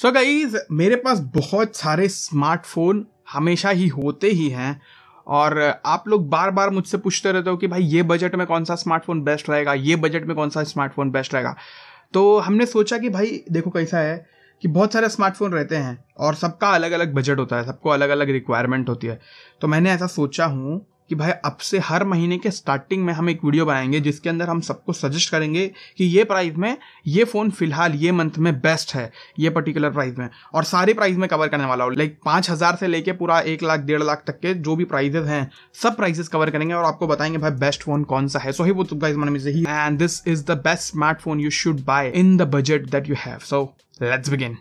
सो so guys मेरे पास बहुत सारे स्मार्टफोन हमेशा ही होते ही हैं और आप लोग बार बार मुझसे पूछते रहते हो कि भाई ये बजट में कौन सा स्मार्टफोन बेस्ट रहेगा ये बजट में कौन सा स्मार्टफोन बेस्ट रहेगा तो हमने सोचा कि भाई देखो कैसा है कि बहुत सारे स्मार्टफोन रहते हैं और सबका अलग अलग बजट होता है सबको अलग अलग रिक्वायरमेंट होती है तो मैंने ऐसा सोचा हूँ कि भाई अब से हर महीने के स्टार्टिंग में हम एक वीडियो बनाएंगे जिसके अंदर हम सबको सजेस्ट करेंगे कि ये प्राइस में ये फ़ोन फिलहाल ये मंथ में बेस्ट है ये पर्टिकुलर प्राइस में और सारे प्राइस में कवर करने वाला हो लाइक पाँच हज़ार से लेके पूरा एक लाख डेढ़ लाख तक के जो भी प्राइजेज हैं सब प्राइजेस कवर करेंगे और आपको बताएंगे भाई बेस्ट फोन कौन सा है सो ही वो तुम गाइज मन ही and this is the best smartphone you should buy in the budget that you have so let's begin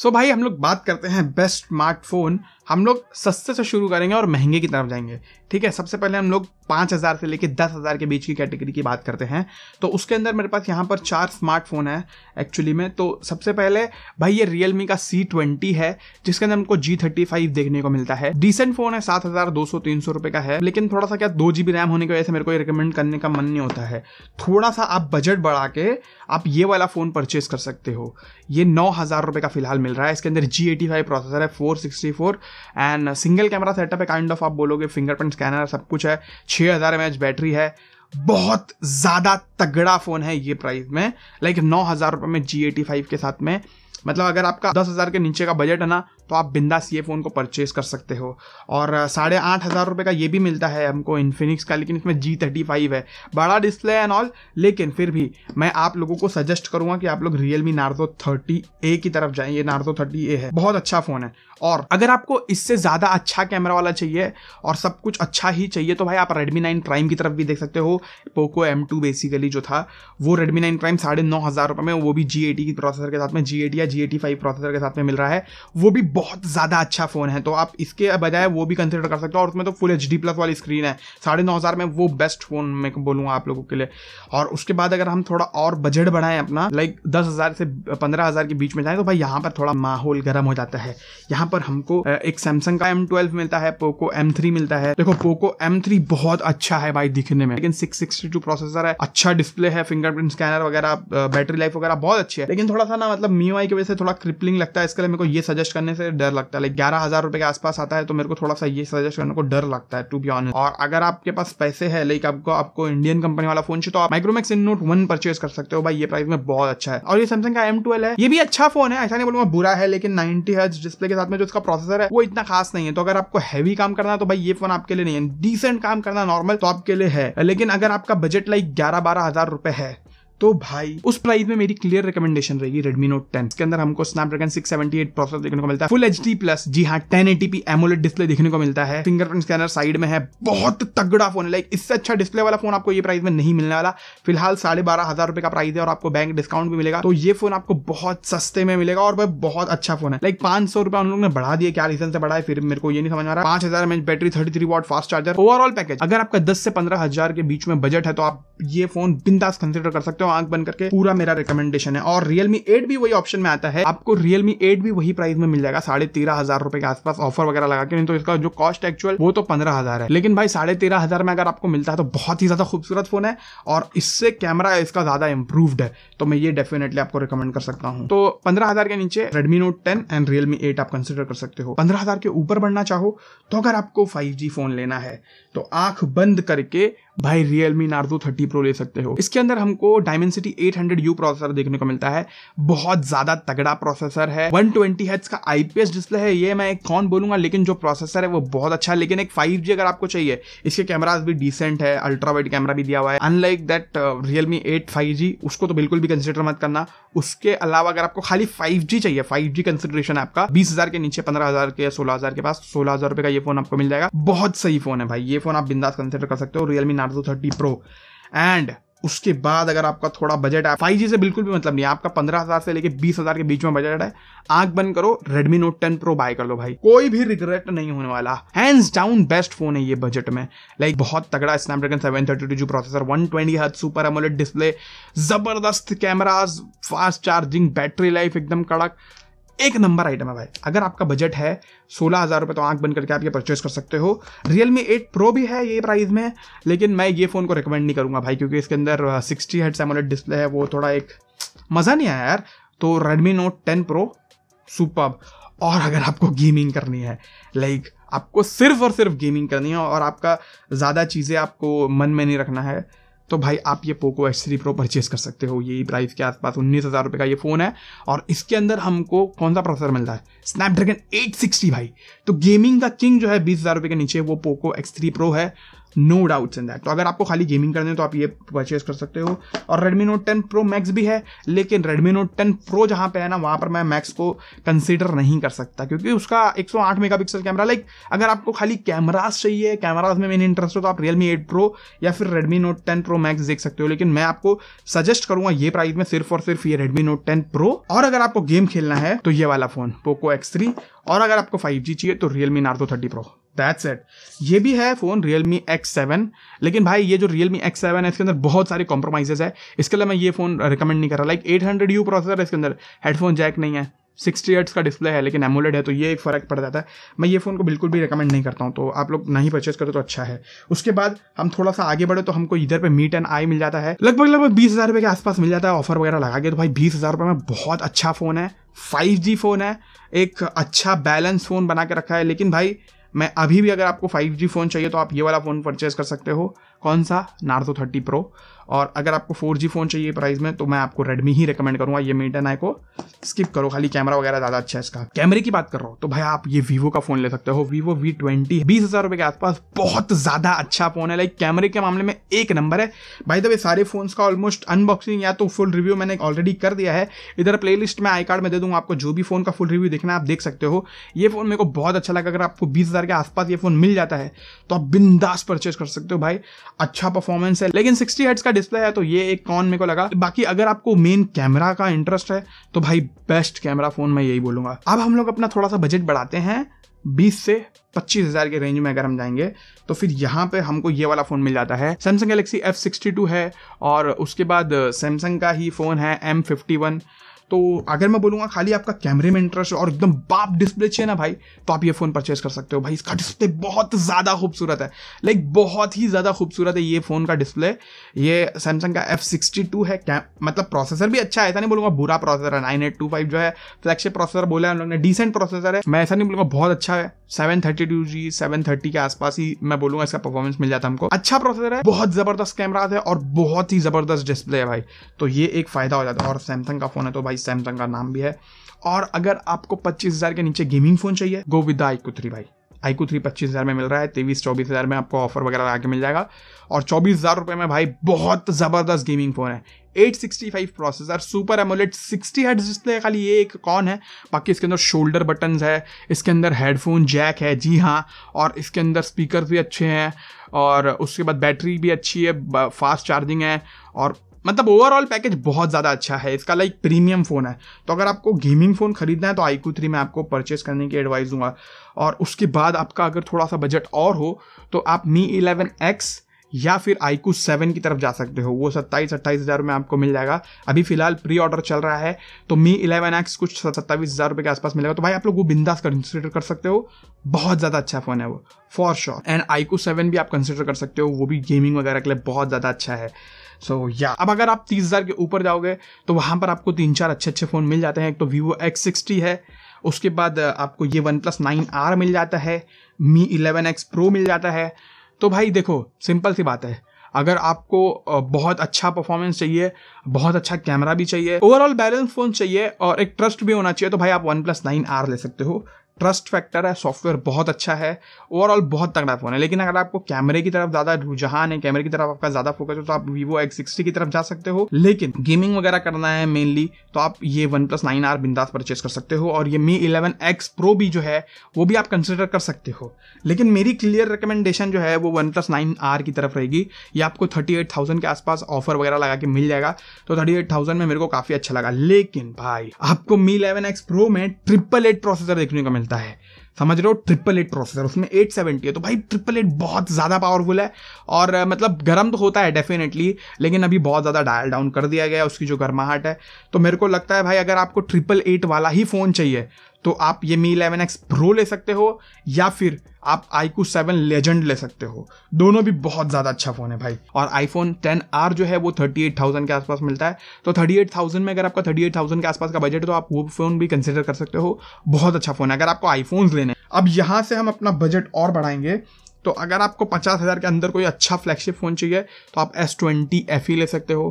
so so भाई हम लोग बात करते हैं बेस्ट स्मार्टफोन हम लोग सस्ते से शुरू करेंगे और महंगे की तरफ जाएंगे ठीक है सबसे पहले हम लोग पाँच हज़ार से लेकर दस हज़ार के बीच की कैटेगरी की बात करते हैं तो उसके अंदर मेरे पास यहाँ पर चार स्मार्टफोन है एक्चुअली में तो सबसे पहले भाई ये रियल मी का सी ट्वेंटी है जिसके अंदर हमको जी थर्टी फाइव देखने को मिलता है डिसेंट फोन है सात हज़ार दो सौ तीन सौ रुपये का है लेकिन थोड़ा सा क्या दो जी बी रैम होने की वजह से मेरे को रिकमेंड करने का मन नहीं होता है थोड़ा सा आप बजट बढ़ा के आप ये वाला फ़ोन परचेज कर सकते हो ये नौ हज़ार रुपये का फिलहाल मिल रहा है इसके अंदर जी एटी फाइव प्रोसेसर है four sixty four and single camera setup है काइंड ऑफ आप बोलोगे फिंगरप्रिंट स्कैनर सब कुछ है छः हज़ार एम एच बैटरी है बहुत ज़्यादा तगड़ा फ़ोन है ये प्राइस में लाइक नौ हज़ार रुपये में जी एटी फाइव के साथ में मतलब अगर आपका दस हज़ार के नीचे का बजट है ना तो आप बिंदास ये फ़ोन को परचेज़ कर सकते हो और साढ़े आठ हज़ार रुपये का ये भी मिलता है हमको इन्फिनिक्स का लेकिन इसमें जी थर्टी फाइव है बड़ा डिस्प्ले एंड ऑल लेकिन फिर भी मैं आप लोगों को सजेस्ट करूँगा कि आप लोग Realme Narzo thirty A की तरफ जाएँ ये नार्जो थर्टी ए है बहुत अच्छा फ़ोन है और अगर आपको इससे ज़्यादा अच्छा कैमरा वाला चाहिए और सब कुछ अच्छा ही चाहिए तो भाई आप रेडमी नाइन प्राइम की तरफ भी देख सकते हो पोको एम टू बेसिकली जो था वो रेडमी नाइन प्राइम साढ़े नौ हज़ार रुपये में वो भी जी एटी की प्रोसेसर के साथ में जी एटी या जी एटी फाइव प्रोसेसर के साथ में मिल रहा है वो भी बहुत ज़्यादा अच्छा फ़ोन है तो आप इसके बजाय वो भी कंसिडर कर सकते हो और उसमें तो फुल एच डी प्लस वाली स्क्रीन है साढ़े नौ हज़ार में वो बेस्ट फ़ोन मैं बोलूँगा आप लोगों के लिए और उसके बाद अगर हम थोड़ा और बजट बढ़ाएं अपना लाइक दस हज़ार से पंद्रह हज़ार के बीच में जाएँ तो भाई यहाँ पर थोड़ा माहौल गर्म हो जाता है यहाँ पर हमको एक सैमसंग का एम मिलता है पोको एम थ्री मिलता है देखो पोको एम थ्री बहुत अच्छा है भाई दिखने में लेकिन सिक्स सिक्सटी प्रोसेसर है अच्छा डिस्प्ले है फिंगरप्रिंट स्कैनर वगैरह बैटरी लाइफ वगैरह बहुत अच्छी है लेकिन थोड़ा सा ना मतलब मी की वजह से थोड़ा क्रिपलिंग लगता है इसके लिए मेरे को ये सजेस्ट करने से डर लगता है लाइक ग्यारह हजार रुपए के आसपास आता है तो मेरे को थोड़ा सा ये सजेस्ट करने को डर लगता है टू बी ऑन और अगर आपके पास पैसे है लाइक आपको आपको इंडियन कंपनी वाला फोन चाहिए तो आप Micromax in note one purchase कर सकते हो भाई ये प्राइस में बहुत अच्छा है और ये सैमसंग का एम है ये भी अच्छा फोन है ऐसा नहीं बोलूंगा बुरा है लेकिन नाइनटी हर्ज डिस्प्ले के साथ में जो इसका प्रोसेसर है वो इतना खास नहीं है तो अगर आपको हैवी काम करना है तो भाई ये फोन आपके लिए नहीं है डिसेंट काम करना नॉर्मल तो आपके लिए है लेकिन अगर आपका बजट लाइक ग्यारह बारह हजार रुपए है तो भाई उस प्राइस में मेरी क्लियर रिकमेंडेशन रहेगी रेडमी नोट टेन के अंदर हमको Snapdragon six seventy eight processor देखने को मिलता है फुल एच डी प्लस जी हाँ ten eighty P AMOLED display देखने को मिलता है फिंगरप्रिंट स्कैनर साइड में है बहुत तगड़ा फोन है लाइक इससे अच्छा डिस्प्ले वाला फोन आपको ये प्राइस में नहीं मिलने वाला फिलहाल साढ़े बारह हजार रुपए का प्राइस है और आपको बैंक डिस्काउंट भी मिलेगा तो ये फोन आपको बहुत सस्ते में मिलेगा और भाई बहुत अच्छा फोन है लाइक पांच सौ रुपया उन लोग ने बढ़ा दिया क्या रीजन से बढ़ा है फिर मेरे को ये नहीं समझ आ रहा पांच हजार mAh battery thirty three watt fast charger overall package अगर आपका दस से पंद्रह हजार के बीच में बजट है तो आप ये फोन बिंदास कंसिडर कर सकते हो आंख बंद करके पूरा मेरा रिकमेंडेशन है और रियलमी एट भी वही ऑप्शन में आता है आपको रियलमी एट भी वही प्राइस में मिल जाएगा साढ़े तेरह हजार रुपए के आसपास ऑफर वगैरह लगा के नहीं तो इसका जो कॉस्ट एक्चुअल वो तो पंद्रह हजार है लेकिन भाई साढ़े तेरह हजार में अगर आपको मिलता है तो बहुत ही ज्यादा खूबसूरत फोन है और इससे कैमरा इसका ज्यादा इंप्रूव्ड है तो मैं ये डेफिनेटली आपको रिकमेंड कर सकता हूँ तो पंद्रह हजार के नीचे Redmi note ten and Realme eight आप कंसिडर कर सकते हो पंद्रह हजार के ऊपर बढ़ना चाहो तो अगर आपको फाइव जी फोन लेना है तो आंख बंद करके भाई रियलमी नार्जो थर्टी प्रो ले सकते हो इसके अंदर हमको Dimensity eight hundred U processor देखने को मिलता है बहुत ज्यादा तगड़ा प्रोसेसर है वन ट्वेंटी का आईपीएस डिस्प्ले है ये मैं कौन बोलूंगा लेकिन जो प्रोसेसर है वो बहुत अच्छा है लेकिन एक फाइव अगर आपको चाहिए इसके कैमराज भी डिसेंट है अल्ट्रा वाइड कैमरा भी दिया हुआ है unlike that Realme eight five उसको तो बिल्कुल भी कंसिडर मत करना उसके अलावा अगर आपको खाली फाइव चाहिए फाइव जी कंसिडरेशन आपका बीस हजार के नीचे पंद्रह हजार के सोलह हजार के पास सोलह हजार रुपए का ये फोन आपको मिल जाएगा बहुत सही फोन है भाई ये फोन आप बिंदास कंसिडर कर सकते हो रियलमी नार्जो आठ सौ थर्टी प्रो एंड उसके बाद अगर आपका थोड़ा बजट है फाइव से बिल्कुल भी मतलब नहीं आपका पंद्रह हज़ार से लेकर बीस हज़ार के बीच में बजट है आंख बंद करो Redmi Note ten Pro buy कर लो भाई कोई भी रिग्रेट नहीं होने वाला हैंड्स डाउन बेस्ट फोन है ये बजट में लाइक बहुत तगड़ा स्नैपड्रैगन सेवन थर्टी टू जो प्रोसेसर वन ट्वेंटी हथ सुपर एमोलेट डिस्प्ले जबरदस्त cameras fast charging battery life एकदम कड़क एक नंबर आइटम है भाई अगर आपका बजट है सोलह हज़ार रुपये तो आंख बंद करके आप ये परचेस कर सकते हो रियल मी एट प्रो भी है ये प्राइस में लेकिन मैं ये फ़ोन को रिकमेंड नहीं करूंगा भाई क्योंकि इसके अंदर सिक्सटी हेड सेमोलेट डिस्प्ले है वो थोड़ा एक मज़ा नहीं आया यार तो Redmi note ten pro super और अगर आपको गेमिंग करनी है लाइक आपको सिर्फ और सिर्फ गेमिंग करनी है और आपका ज़्यादा चीज़ें आपको मन में नहीं रखना है तो भाई आप ये Poco X three pro purchase कर सकते हो यही प्राइस के आसपास उन्नीस हज़ार रुपये का ये फ़ोन है और इसके अंदर हमको कौन सा प्रोसेसर मिलता है स्नैपड्रैगन 860 भाई तो गेमिंग का किंग जो है बीस हज़ार रुपये के नीचे वो पोको एक्स थ्री प्रो है नो डाउट्स इन दैट तो अगर आपको खाली गेमिंग करनी है तो आप ये परचेज कर सकते हो और Redmi note ten pro max भी है लेकिन रेडमी नोट टेन प्रो जहाँ पे है ना वहाँ पर मैं मैक्स को कंसिडर नहीं कर सकता क्योंकि उसका एक सौ आठ मेगा पिक्सल कैमरा लाइक अगर आपको खाली कैमराज चाहिए कैमराज में मेन इंटरेस्ट हो तो आप रियलमी एट प्रो या फिर Redmi note ten pro max देख सकते हो लेकिन मैं आपको सजेस्ट करूंगा ये प्राइस में सिर्फ और सिर्फ ये रेडमी नोट टेन प्रो और अगर आपको गेम खेलना है तो ये वाला फोन पोको एक्स और अगर आपको फाइव चाहिए तो Realme Narzo thirty pro that's it ये भी है phone Realme X seven लेकिन भाई ये जो रियल मी एक्स सेवन है इसके अंदर बहुत सारे कॉम्प्रोमाइजेज है इसके लिए मैं ये फ़ोन रिकमेंड नहीं कर रहा like eight hundred U processor है इसके अंदर हेडफोन जैक नहीं है सिक्सटी एट्स का डिस्प्ले है लेकिन एमोलेड है तो ये एक फ़र्क पड़ जाता है मैं ये फ़ोन को बिल्कुल भी रिकमेंड नहीं करता हूँ तो आप लोग नहीं परचेज करो तो अच्छा है उसके बाद हम थोड़ा सा आगे बढ़े तो हमको इधर पे मीट एंड आई मिल जाता है लगभग लगभग बीस हज़ार रुपये के आसपास मिल जाता है ऑफर वगैरह लगा के तो भाई बीस हज़ार रुपये में बहुत अच्छा फ़ोन है फाइव जी फ़ोन है एक अच्छा बैलेंस फ़ोन बना के रखा है लेकिन भाई मैं अभी भी अगर आपको 5G फ़ोन चाहिए तो आप ये वाला फ़ोन परचेज़ कर सकते हो कौन सा नार्थो थर्टी प्रो और अगर आपको 4G फ़ोन चाहिए प्राइस में तो मैं आपको रेडमी ही रिकमेंड करूँगा ये मेटन आई को स्किप करो खाली कैमरा वगैरह ज़्यादा अच्छा है इसका कैमरे की बात कर रहा हूँ तो भाई आप ये वीवो का फ़ोन ले सकते हो वीवो वी ट्वेंटी बीस हज़ार रुपये के आसपास बहुत ज़्यादा अच्छा फ़ोन है लाइक कैमरे के मामले में एक नंबर है भाई ये सारे फोन का ऑलमोस्ट अनबॉक्सिंग या तो फुल रिव्यू मैंने ऑलरेडी कर दिया है इधर प्ले में आई कार्ड में दे दूँगा आपको जो भी फ़ोन का फुल रिव्यू देखना आप देख सकते हो ये फ़ोन मेरे को बहुत अच्छा लगा अगर आपको बीस हज़ार के आसपास ये फ़ोन मिल जाता है तो आप बिंदास परचेज कर सकते हो भाई अच्छा परफॉर्मेंस है लेकिन सिक्सटी हर्ट्स का डिस्प्ले है तो ये एक कॉन मेरे को लगा बाकी अगर आपको मेन कैमरा का इंटरेस्ट है तो भाई बेस्ट कैमरा फ़ोन मैं यही बोलूँगा अब हम लोग अपना थोड़ा सा बजट बढ़ाते हैं बीस से पच्चीस हजार के रेंज में अगर हम जाएंगे तो फिर यहाँ पे हमको ये वाला फ़ोन मिल जाता है Samsung Galaxy F sixty two है और उसके बाद सैमसंग का ही फ़ोन है एम फिफ्टी वन तो अगर मैं बोलूँगा खाली आपका कैमरे में इंटरेस्ट और एकदम बाप डिस्प्ले चाहिए ना भाई तो आप ये फ़ोन परचेज कर सकते हो भाई इसका डिस्प्ले बहुत ज़्यादा खूबसूरत है लाइक बहुत ही ज़्यादा खूबसूरत है ये फ़ोन का डिस्प्ले ये सैमसंग का एफ सिक्सटी टू है कैम मतलब प्रोसेसर भी अच्छा है ऐसा नहीं बोलूँगा बुरा प्रोसेसर है नाइन एट टू फाइव जो है फ्लैगशिप प्रोसेसर बोला है उन लोगों ने डिसेंट प्रोसेसर है मैं ऐसा नहीं बोलूँगा बहुत अच्छा है seven thirty two G seven thirty के आसपास ही मैं बोलूंगा इसका परफॉर्मेंस मिल जाता हमको अच्छा प्रोसेसर है बहुत जबरदस्त कैमरा है और बहुत ही जबरदस्त डिस्प्ले है भाई तो ये एक फायदा हो जाता है और सैमसंग का फोन है तो भाई सैमसंग का नाम भी है और अगर आपको पच्चीस हजार के नीचे गेमिंग फोन चाहिए गो विद आई कुथरी भाई आई थ्री पच्चीस हज़ार में मिल रहा है तेईस चौबीस हज़ार में आपको ऑफर वगैरह आके मिल जाएगा और चौबीस हज़ार रुपये में भाई बहुत ज़बरदस्त गेमिंग फ़ोन है 865 प्रोसेसर सुपर एमोलेट 60 हेड जिसने खाली ये एक कौन है बाकी इसके अंदर शोल्डर बटन है इसके अंदर हेडफोन जैक है जी हाँ और इसके अंदर स्पीकर भी अच्छे हैं और उसके बाद बैटरी भी अच्छी है फास्ट चार्जिंग है और मतलब ओवरऑल पैकेज बहुत ज़्यादा अच्छा है इसका लाइक प्रीमियम फ़ोन है तो अगर आपको गेमिंग फ़ोन खरीदना है तो आई क्यू थ्री मैं आपको परचेज करने की एडवाइस दूंगा और उसके बाद आपका अगर थोड़ा सा बजट और हो तो आप मी इलेवन एक्स या फिर आईकू सेवन की तरफ जा सकते हो वो सत्ताईस अट्ठाईस हज़ार में आपको मिल जाएगा अभी फिलहाल प्री ऑर्डर चल रहा है तो मी इलेवन एक्स कुछ सत्ताईस हज़ार रुपये के आसपास मिलेगा तो भाई आप लोग वो बिंदास कंसिडर कर सकते हो बहुत ज़्यादा अच्छा फ़ोन है वो for sure and iQOO seven भी आप कंसिडर कर सकते हो वो भी गेमिंग वगैरह के लिए बहुत ज़्यादा अच्छा है सो so, या yeah. अब अगर आप तीस हज़ार के ऊपर जाओगे तो वहाँ पर आपको तीन चार अच्छे अच्छे फ़ोन मिल जाते हैं एक तो वीवो एक्स सिक्सटी है उसके बाद आपको ये वन प्लस नाइन आर मिल जाता है मी इलेवन एक्स प्रो मिल जाता है तो भाई देखो सिंपल सी बात है अगर आपको बहुत अच्छा परफॉर्मेंस चाहिए बहुत अच्छा कैमरा भी चाहिए ओवरऑल बैलेंस फोन चाहिए और एक ट्रस्ट भी होना चाहिए तो भाई आप वन प्लस नाइन आर ले सकते हो ट्रस्ट फैक्टर है सॉफ्टवेयर बहुत अच्छा है ओवरऑल बहुत तगड़ा फ़ोन है लेकिन अगर आपको कैमरे की तरफ ज़्यादा रुझान है कैमरे की तरफ आपका ज़्यादा फोकस हो तो आप वीवो एक्स सिक्सटी की तरफ जा सकते हो लेकिन गेमिंग वगैरह करना है मेनली तो आप ये वन प्लस नाइन आर बिंदास परचेज कर सकते हो और ये मी इलेवन एक्स प्रो भी जो है वो भी आप कंसिडर कर सकते हो लेकिन मेरी क्लियर रिकमेंडेशन जो है वो वन प्लस नाइन आर की तरफ रहेगी ये आपको थर्टी एट थाउजेंड के आसपास ऑफर वगैरह लगा के मिल जाएगा तो थर्टी एट थाउजेंड में मेरे को काफ़ी अच्छा लगा लेकिन भाई आपको मी इलेवन एक्स प्रो में ट्रिपल एट प्रोसेसर देखने को मिलता बनता है समझ रहे हो ट्रिपल एट प्रोसेसर उसमें एट सेवेंटी है तो भाई ट्रिपल एट बहुत ज़्यादा पावरफुल है और मतलब गर्म तो होता है डेफिनेटली लेकिन अभी बहुत ज़्यादा डायल डाउन कर दिया गया उसकी जो गर्माहट है तो मेरे को लगता है भाई अगर आपको ट्रिपल एट वाला ही फ़ोन चाहिए तो आप ये मी इलेवन एक्स प्रो ले सकते हो या फिर आप आईकू सेवन लेजेंड ले सकते हो दोनों भी बहुत ज़्यादा अच्छा फ़ोन है भाई और फोन टेन आर जो है वो थर्टी एट थाउजेंड के आसपास मिलता है तो थर्टी एट थाउजेंड में अगर आपका थर्टी एट थाउजेंड के आसपास का बजट है तो आप वो फ़ोन भी कंसिडर कर सकते हो बहुत अच्छा फ़ोन है अगर आपको आईफोन लेने है अब यहाँ से हम अपना बजट और बढ़ाएंगे तो अगर आपको पचास हज़ार के अंदर कोई अच्छा फ्लैगशिप फ़ोन चाहिए तो आप एस ट्वेंटी एफ ही ले सकते हो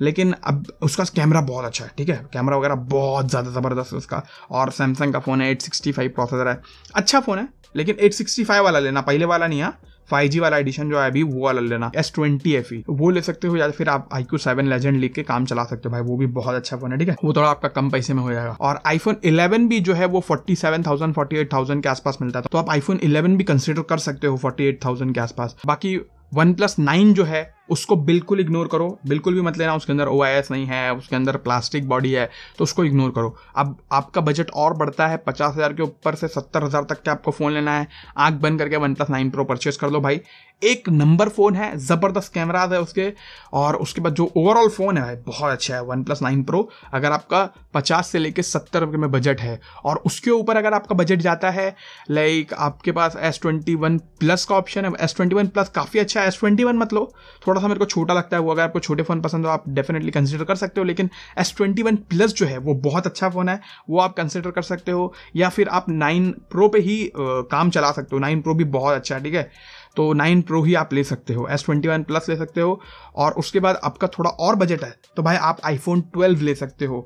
लेकिन अब उसका कैमरा बहुत अच्छा है ठीक है कैमरा वगैरह बहुत ज़्यादा ज़बरदस्त है उसका और सैमसंग का फ़ोन है एट सिक्सटी फाइव प्रोसेसर है अच्छा फ़ोन है लेकिन एट सिक्सटी फाइव वाला लेना पहले वाला नहीं है हाँ। फाइव जी वाला एडिशन जो है अभी वो वाला लेना एस ट्वेंटी एफ वो ले सकते हो या फिर आप आई क्यू सेवन लेजेंड लिख के काम चला सकते हो भाई वो भी बहुत अच्छा फोन है ठीक है वो थोड़ा आपका कम पैसे में हो जाएगा और आईफोन इलेवन भी जो है वो forty seven thousand forty eight thousand के आसपास मिलता है तो आप आईफोन इलेवन भी कंसिडर कर सकते हो फोर्टी एट थाउजेंड के आसपास बाकी वन प्लस नाइन जो है उसको बिल्कुल इग्नोर करो बिल्कुल भी मत लेना उसके अंदर ओ नहीं है उसके अंदर प्लास्टिक बॉडी है तो उसको इग्नोर करो अब आपका बजट और बढ़ता है पचास हज़ार के ऊपर से सत्तर हज़ार तक के आपको फ़ोन लेना है आँख बंद करके OnePlus nine Pro purchase कर लो भाई एक नंबर फ़ोन है ज़बरदस्त कैमराज है उसके और उसके बाद जो ओवरऑल फ़ोन है बहुत अच्छा है वन प्लस नाइन प्रो अगर आपका पचास से लेकर सत्तर रुपये में बजट है और उसके ऊपर अगर आपका बजट जाता है लाइक आपके पास एस ट्वेंटी वन प्लस का ऑप्शन है एस ट्वेंटी वन प्लस काफ़ी अच्छा है एस ट्वेंटी वन मत लो थोड़ा थोड़ा सा मेरे को छोटा लगता है वो अगर आपको छोटे फ़ोन पसंद हो आप डेफिनेटली कंसिडर कर सकते हो लेकिन एस ट्वेंटी वन प्लस जो है वो बहुत अच्छा फ़ोन है वो आप कंसिडर कर सकते हो या फिर आप नाइन प्रो पे ही काम चला सकते हो नाइन प्रो भी बहुत अच्छा है ठीक है तो नाइन प्रो ही आप ले सकते हो एस ट्वेंटी वन प्लस ले सकते हो और उसके बाद आपका थोड़ा और बजट है तो भाई आप आईफोन ट्वेल्व ले सकते हो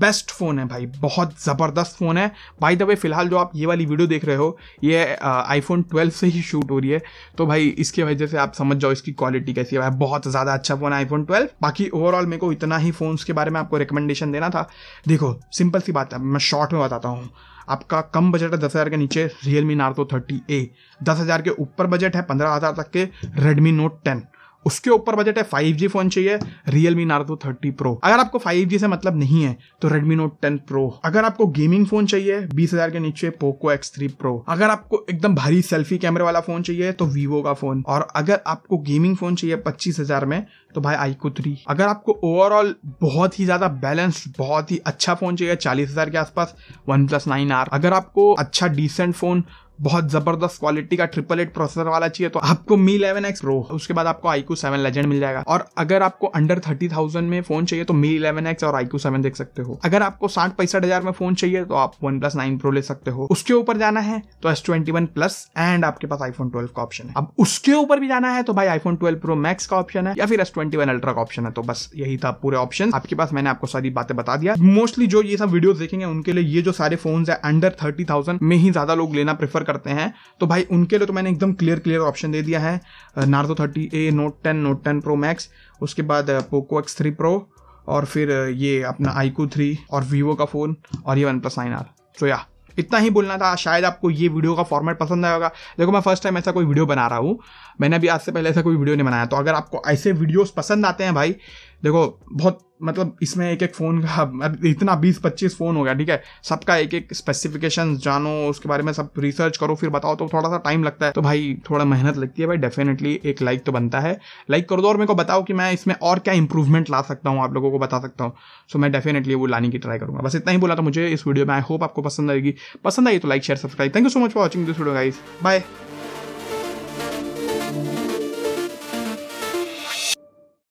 बेस्ट फ़ोन है भाई बहुत ज़बरदस्त फ़ोन है बाय द वे फिलहाल जो आप ये वाली वीडियो देख रहे हो ये आईफोन ट्वेल्व से ही शूट हो रही है तो भाई इसके वजह से आप समझ जाओ इसकी क्वालिटी कैसी है भाई बहुत ज़्यादा अच्छा फ़ोन है आईफोन ट्वेल्व बाकी ओवरऑल मेरे को इतना ही फ़ोन के बारे में आपको रिकमेंडेशन देना था देखो सिंपल सी बात है मैं शॉर्ट में बताता हूँ आपका कम बजट है दस हज़ार के नीचे रियल मी नार्थो थर्टी ए दस हज़ार के ऊपर बजट है पंद्रह हज़ार तक के रेडमी नोट टेन उसके ऊपर बजट है फाइव जी फोन चाहिए रियलमी नार्जो थर्टी प्रो अगर आपको फाइव जी से मतलब नहीं है तो रेडमी नोट टेन प्रो अगर आपको गेमिंग फोन चाहिए बीस हजार के नीचे पोको एक्स थ्री प्रो अगर आपको एकदम भारी सेल्फी कैमरे वाला फोन चाहिए तो वीवो का फोन और अगर आपको गेमिंग फोन चाहिए पच्चीस हजार में तो भाई आईको थ्री अगर आपको ओवरऑल बहुत ही ज्यादा बैलेंस बहुत ही अच्छा फोन चाहिए चालीस हजार के आसपास वन प्लस नाइन आर अगर आपको अच्छा डिसेंट फोन बहुत जबरदस्त क्वालिटी का ट्रिपल एट प्रोसेसर वाला चाहिए तो आपको मी इलेवन एक्स प्रो उसके बाद आपको आईक्यू सेवन लेजेंड मिल जाएगा और अगर आपको अंडर थर्टी थाउजेंड में फोन चाहिए तो मी इलेवन एक्स और आईक्यू सेवन देख सकते हो अगर आपको साठ पैंसठ हजार में फोन चाहिए तो आप वन प्लस नाइन प्रो ले सकते हो उसके ऊपर जाना है तो S twenty one plus and आपके पास आईफोन ट्वेल्व का ऑप्शन है अब उसके ऊपर भी जाना है तो भाई आईफोन ट्वेल्व प्रो मैक्स का ऑप्शन है या फिर एस ट्वेंटी वन अल्ट्रा का ऑप्शन है तो बस यही था पूरे ऑप्शन आपके पास मैंने आपको सारी बातें बता दिया मोस्टली जो ये सब वीडियो देखेंगे उनके लिए ये जो सारे फोन है अंडर थर्टी थाउजेंड में ही ज्यादा लोग लेना प्रेफर करते हैं तो भाई उनके लिए तो मैंने एकदम क्लियर क्लियर ऑप्शन दे दिया है Narzo thirty A Note ten Note ten pro Max उसके बाद पोको एक्स थ्री प्रो और फिर ये अपना आईकू थ्री और वीवो का फ़ोन और ये OnePlus nine R so या इतना ही बोलना था शायद आपको ये वीडियो का फॉर्मेट पसंद आया होगा देखो मैं फर्स्ट टाइम ऐसा कोई वीडियो बना रहा हूँ मैंने अभी आज से पहले ऐसा कोई वीडियो नहीं बनाया तो अगर आपको ऐसे वीडियोस पसंद आते हैं भाई देखो बहुत मतलब इसमें एक एक फ़ोन का इतना बीस पच्चीस फ़ोन हो गया ठीक है सबका एक एक स्पेसिफिकेशन जानो उसके बारे में सब रिसर्च करो फिर बताओ तो थोड़ा सा टाइम लगता है तो भाई थोड़ा मेहनत लगती है भाई डेफिनेटली एक लाइक तो बनता है लाइक कर दो और मेरे को बताओ कि मैं इसमें और क्या इंप्रूवमेंट ला सकता हूँ आप लोगों को बता सकता हूँ सो मैं डेफिनेटली वो लाने की ट्राई करूँगा बस इतना ही बोला तो मुझे इस वीडियो में आई होप आपको पसंद आएगी पसंद आई तो like share subscribe thank you so much for watching this video guys bye